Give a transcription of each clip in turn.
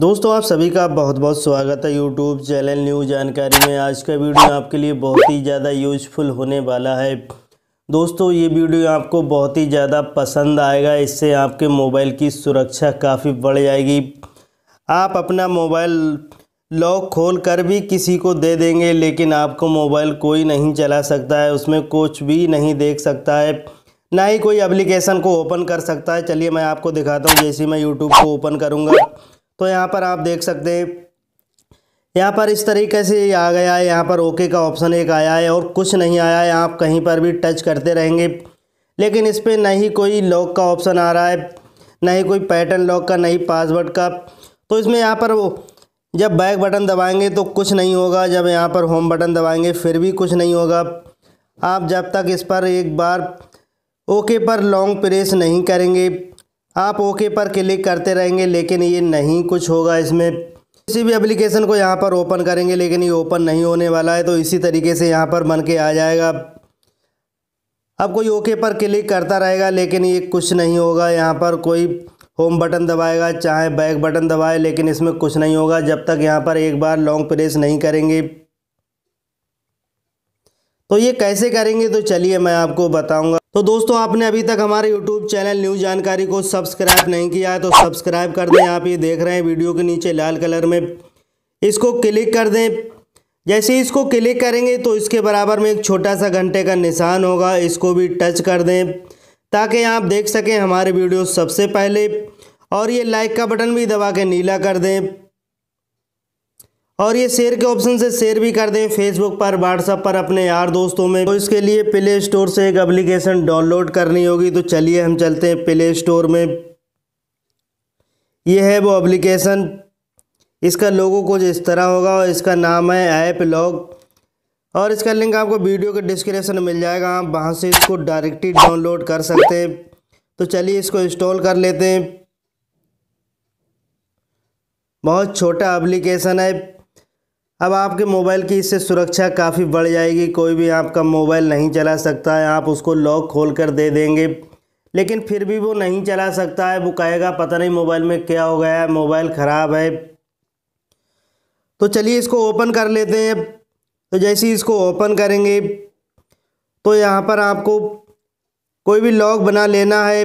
दोस्तों आप सभी का बहुत बहुत स्वागत है यूट्यूब चैनल न्यू जानकारी में आज का वीडियो आपके लिए बहुत ही ज़्यादा यूजफुल होने वाला है दोस्तों ये वीडियो आपको बहुत ही ज़्यादा पसंद आएगा इससे आपके मोबाइल की सुरक्षा काफ़ी बढ़ जाएगी आप अपना मोबाइल लॉक खोल कर भी किसी को दे देंगे लेकिन आपको मोबाइल कोई नहीं चला सकता है उसमें कुछ भी नहीं देख सकता है ना ही कोई एप्लीकेशन को ओपन कर सकता है चलिए मैं आपको दिखाता हूँ जैसे मैं यूट्यूब को ओपन करूँगा तो यहाँ पर आप देख सकते हैं यहाँ पर इस तरीके से ये आ गया है यहाँ पर ओके का ऑप्शन एक आया है और कुछ नहीं आया है आप कहीं पर भी टच करते रहेंगे लेकिन इस पर ना ही कोई लॉक का ऑप्शन आ रहा है ना ही कोई पैटर्न लॉक का नहीं पासवर्ड का तो इसमें यहाँ पर जब बैक बटन दबाएंगे तो कुछ नहीं होगा जब यहाँ पर होम बटन दबाएंगे फिर भी कुछ नहीं होगा आप जब तक इस पर एक बार ओके पर लॉन्ग प्रेस नहीं करेंगे आप ओके पर क्लिक करते रहेंगे लेकिन ये नहीं कुछ होगा इसमें किसी भी एप्लीकेशन को यहाँ पर ओपन करेंगे लेकिन ये ओपन नहीं होने वाला है तो इसी तरीके से यहाँ पर बन के आ जाएगा अब कोई ओके पर क्लिक करता रहेगा लेकिन ये कुछ नहीं होगा यहाँ पर कोई होम बटन दबाएगा चाहे बैक बटन दबाए लेकिन इसमें कुछ नहीं होगा जब तक यहाँ पर एक बार लॉन्ग प्रेस नहीं करेंगे तो ये कैसे करेंगे तो चलिए मैं आपको बताऊंगा तो दोस्तों आपने अभी तक हमारे यूट्यूब चैनल न्यूज़ जानकारी को सब्सक्राइब नहीं किया है तो सब्सक्राइब कर दें आप ये देख रहे हैं वीडियो के नीचे लाल कलर में इसको क्लिक कर दें जैसे ही इसको क्लिक करेंगे तो इसके बराबर में एक छोटा सा घंटे का निशान होगा इसको भी टच कर दें ताकि आप देख सकें हमारे वीडियो सबसे पहले और ये लाइक का बटन भी दबा के नीला कर दें और ये शेयर के ऑप्शन से शेयर भी कर दें फेसबुक पर व्हाट्सअप पर अपने यार दोस्तों में तो इसके लिए प्ले स्टोर से एक एप्लीकेशन डाउनलोड करनी होगी तो चलिए हम चलते हैं प्ले स्टोर में ये है वो एप्लीकेशन इसका लोगो कुछ इस तरह होगा और इसका नाम है ऐप लॉग और इसका लिंक आपको वीडियो के डिस्क्रिप्शन में मिल जाएगा आप वहाँ से इसको डायरेक्टली डाउनलोड कर सकते हैं तो चलिए इसको इंस्टॉल कर लेते हैं बहुत छोटा एप्लीकेशन है अब आपके मोबाइल की इससे सुरक्षा काफ़ी बढ़ जाएगी कोई भी आपका मोबाइल नहीं चला सकता है आप उसको लॉक खोल कर दे देंगे लेकिन फिर भी वो नहीं चला सकता है वो कहेगा पता नहीं मोबाइल में क्या हो गया है मोबाइल ख़राब है तो चलिए इसको ओपन कर लेते हैं तो जैसे ही इसको ओपन करेंगे तो यहाँ पर आपको कोई भी लॉक बना लेना है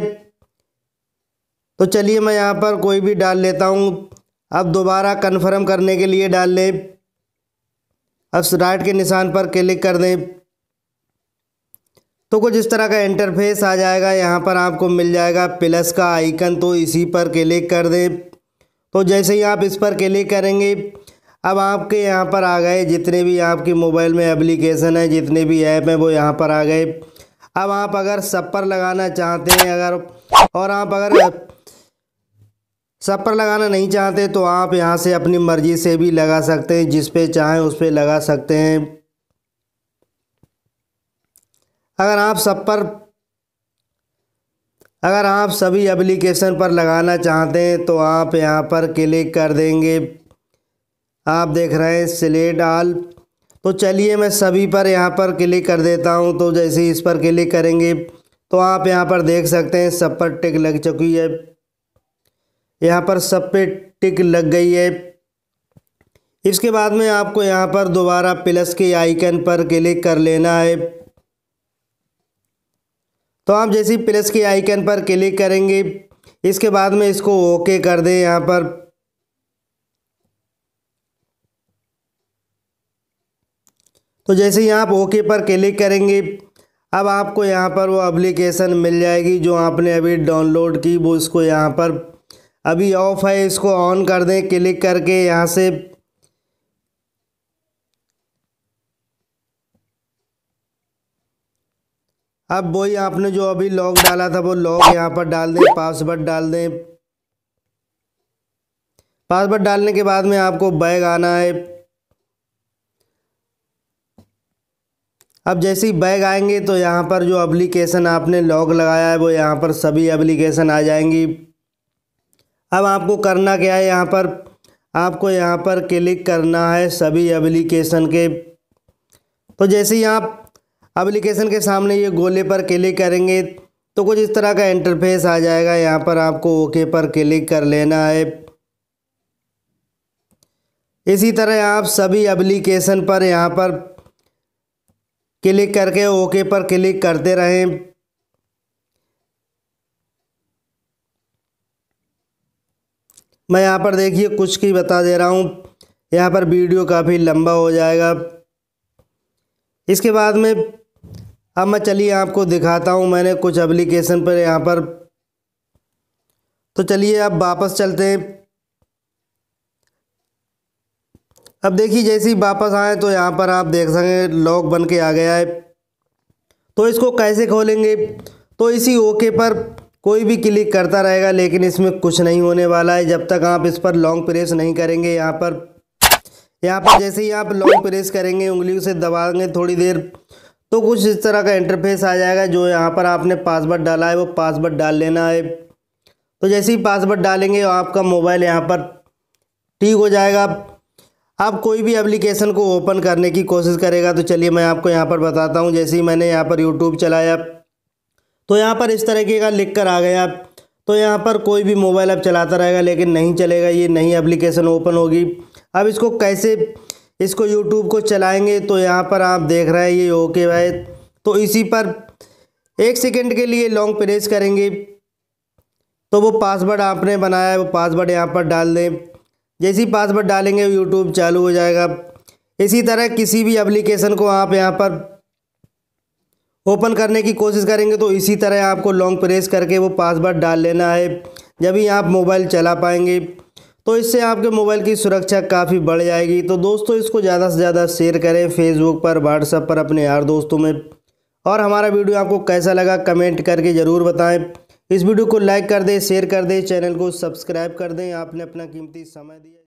तो चलिए मैं यहाँ पर कोई भी डाल लेता हूँ अब दोबारा कन्फर्म करने के लिए डाल लें अब राइट के निशान पर क्लिक कर दें तो कुछ इस तरह का इंटरफेस आ जाएगा यहाँ पर आपको मिल जाएगा प्लस का आइकन तो इसी पर क्लिक कर दें तो जैसे ही आप इस पर क्लिक करेंगे अब आपके यहाँ पर आ गए जितने भी आपके मोबाइल में एप्लीकेशन है जितने भी ऐप हैं वो यहाँ पर आ गए अब आप अगर सब पर लगाना चाहते हैं अगर और आप अगर सब पर लगाना नहीं चाहते तो आप यहाँ से अपनी मर्ज़ी से भी लगा सकते हैं जिस पे चाहें उस पे लगा सकते हैं अगर आप सब पर अगर आप सभी एप्लीकेशन पर लगाना चाहते हैं तो आप यहाँ पर क्लिक कर देंगे आप देख रहे हैं सिलेट आल तो चलिए मैं सभी पर यहाँ पर क्लिक कर देता हूँ तो जैसे इस पर क्लिक करेंगे तो आप यहाँ पर देख सकते हैं सब पर टिक लग चुकी है यहाँ पर सब पे टिक लग गई है इसके बाद में आपको यहाँ पर दोबारा प्लस के आइकन पर क्लिक कर लेना है तो आप जैसे प्लस के आइकन पर क्लिक करेंगे इसके बाद में इसको ओके कर दें यहाँ पर तो जैसे ही आप ओके पर क्लिक करेंगे अब आपको यहाँ पर वो एप्लीकेशन मिल जाएगी जो आपने अभी डाउनलोड की वो इसको यहाँ पर अभी ऑफ है इसको ऑन कर दें क्लिक करके यहाँ से अब वही आपने जो अभी लॉक डाला था वो लॉक यहाँ पर डाल दें पासवर्ड डाल दें पासवर्ड डालने के बाद में आपको बैग आना है अब जैसे ही बैग आएंगे तो यहाँ पर जो एप्लीकेशन आपने लॉक लगाया है वो यहाँ पर सभी एप्लीकेशन आ जाएंगी अब आपको करना क्या है यहाँ पर आपको यहाँ पर क्लिक करना है सभी एप्लीकेशन के तो जैसे ही आप एप्लीकेशन के सामने ये गोले पर क्लिक करेंगे तो कुछ इस तरह का इंटरफेस आ जाएगा यहाँ पर आपको ओके पर क्लिक कर लेना है इसी तरह आप सभी एप्लीकेशन पर यहाँ पर क्लिक करके ओके पर क्लिक करते रहें मैं यहाँ पर देखिए कुछ की बता दे रहा हूँ यहाँ पर वीडियो काफ़ी लंबा हो जाएगा इसके बाद में अब मैं चलिए आपको दिखाता हूँ मैंने कुछ एप्लीकेशन पर यहाँ पर तो चलिए अब वापस चलते हैं अब देखिए जैसे ही वापस आए तो यहाँ पर आप देख सकें लॉक बन के आ गया है तो इसको कैसे खोलेंगे तो इसी ओके पर कोई भी क्लिक करता रहेगा लेकिन इसमें कुछ नहीं होने वाला है जब तक आप इस पर लॉन्ग प्रेस नहीं करेंगे यहाँ पर यहाँ पर जैसे ही आप लॉन्ग प्रेस करेंगे उंगलियों से दबाएंगे थोड़ी देर तो कुछ इस तरह का इंटरफेस आ जाएगा जो यहाँ पर आपने पासवर्ड डाला है वो पासवर्ड डाल लेना है तो जैसे ही पासवर्ड डालेंगे आपका मोबाइल यहाँ पर ठीक हो जाएगा आप कोई भी एप्लीकेशन को ओपन करने की कोशिश करेगा तो चलिए मैं आपको यहाँ पर बताता हूँ जैसे ही मैंने यहाँ पर यूट्यूब चलाया तो यहाँ पर इस तरीके का लिख कर आ गए आप तो यहाँ पर कोई भी मोबाइल ऐप चलाता रहेगा लेकिन नहीं चलेगा ये नई एप्लीकेशन ओपन होगी अब इसको कैसे इसको यूट्यूब को चलाएंगे तो यहाँ पर आप देख रहे हैं ये ओके भाई तो इसी पर एक सेकेंड के लिए लॉन्ग प्रेस करेंगे तो वो पासवर्ड आपने बनाया है वो पासवर्ड यहाँ पर डाल दें जैसे ही पासवर्ड डालेंगे यूट्यूब चालू हो जाएगा इसी तरह किसी भी एप्लीकेशन को आप यहाँ पर ओपन करने की कोशिश करेंगे तो इसी तरह आपको लॉन्ग प्रेस करके वो पासवर्ड डाल लेना है जब ही आप मोबाइल चला पाएंगे तो इससे आपके मोबाइल की सुरक्षा काफ़ी बढ़ जाएगी तो दोस्तों इसको ज़्यादा से ज़्यादा शेयर करें फेसबुक पर व्हाट्सएप पर अपने यार दोस्तों में और हमारा वीडियो आपको कैसा लगा कमेंट करके ज़रूर बताएं इस वीडियो को लाइक कर दें शेयर कर दें चैनल को सब्सक्राइब कर दें आपने अपना कीमती समय दिया